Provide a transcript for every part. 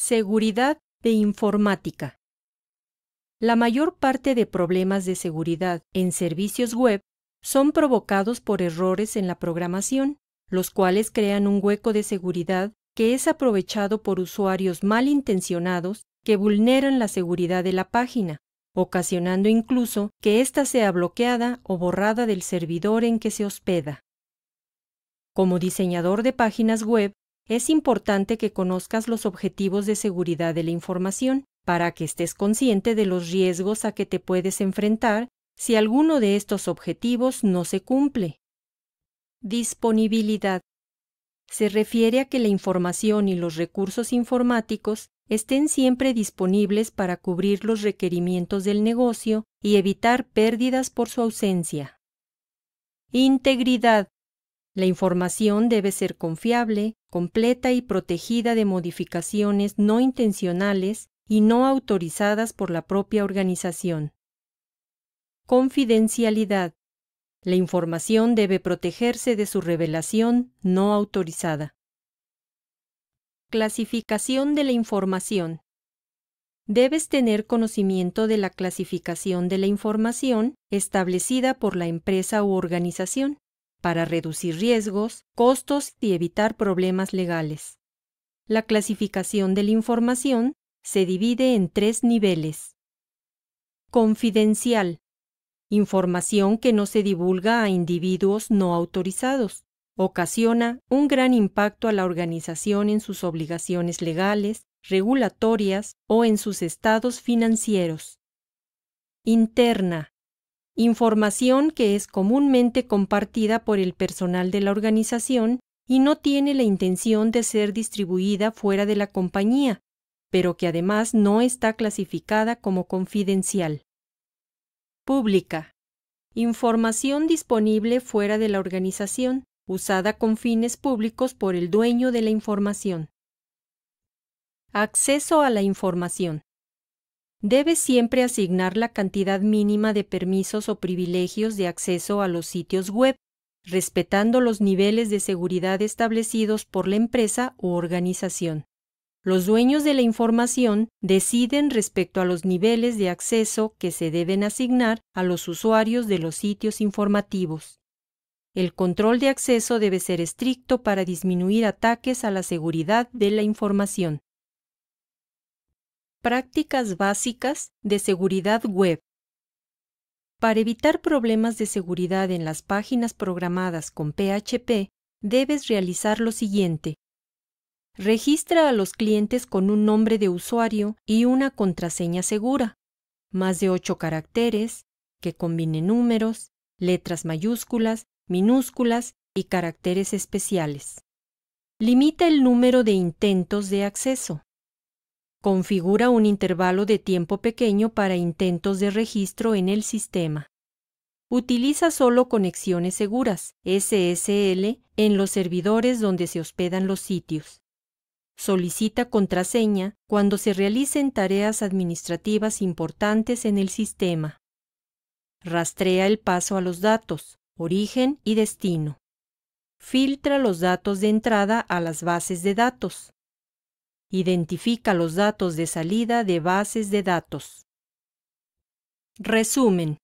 Seguridad de informática. La mayor parte de problemas de seguridad en servicios web son provocados por errores en la programación, los cuales crean un hueco de seguridad que es aprovechado por usuarios malintencionados que vulneran la seguridad de la página, ocasionando incluso que ésta sea bloqueada o borrada del servidor en que se hospeda. Como diseñador de páginas web, es importante que conozcas los objetivos de seguridad de la información para que estés consciente de los riesgos a que te puedes enfrentar si alguno de estos objetivos no se cumple. Disponibilidad. Se refiere a que la información y los recursos informáticos estén siempre disponibles para cubrir los requerimientos del negocio y evitar pérdidas por su ausencia. Integridad. La información debe ser confiable, completa y protegida de modificaciones no intencionales y no autorizadas por la propia organización. Confidencialidad. La información debe protegerse de su revelación no autorizada. Clasificación de la información. Debes tener conocimiento de la clasificación de la información establecida por la empresa u organización para reducir riesgos, costos y evitar problemas legales. La clasificación de la información se divide en tres niveles. Confidencial. Información que no se divulga a individuos no autorizados. Ocasiona un gran impacto a la organización en sus obligaciones legales, regulatorias o en sus estados financieros. Interna información que es comúnmente compartida por el personal de la organización y no tiene la intención de ser distribuida fuera de la compañía, pero que además no está clasificada como confidencial. Pública. Información disponible fuera de la organización, usada con fines públicos por el dueño de la información. Acceso a la información. Debe siempre asignar la cantidad mínima de permisos o privilegios de acceso a los sitios web, respetando los niveles de seguridad establecidos por la empresa u organización. Los dueños de la información deciden respecto a los niveles de acceso que se deben asignar a los usuarios de los sitios informativos. El control de acceso debe ser estricto para disminuir ataques a la seguridad de la información. Prácticas básicas de seguridad web. Para evitar problemas de seguridad en las páginas programadas con PHP, debes realizar lo siguiente. Registra a los clientes con un nombre de usuario y una contraseña segura, más de 8 caracteres, que combine números, letras mayúsculas, minúsculas y caracteres especiales. Limita el número de intentos de acceso. Configura un intervalo de tiempo pequeño para intentos de registro en el sistema. Utiliza solo conexiones seguras, SSL, en los servidores donde se hospedan los sitios. Solicita contraseña cuando se realicen tareas administrativas importantes en el sistema. Rastrea el paso a los datos, origen y destino. Filtra los datos de entrada a las bases de datos. Identifica los datos de salida de bases de datos. Resumen.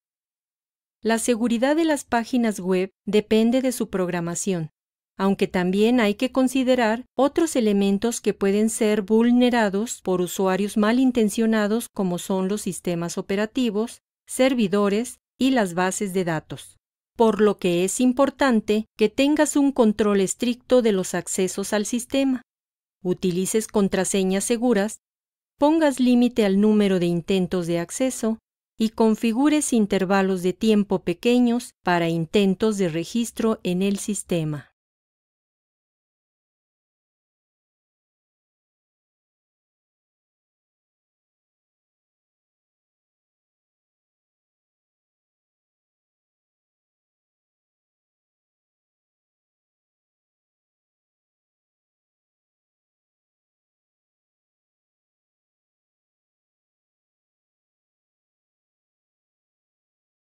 La seguridad de las páginas web depende de su programación, aunque también hay que considerar otros elementos que pueden ser vulnerados por usuarios malintencionados como son los sistemas operativos, servidores y las bases de datos, por lo que es importante que tengas un control estricto de los accesos al sistema utilices contraseñas seguras, pongas límite al número de intentos de acceso y configures intervalos de tiempo pequeños para intentos de registro en el sistema.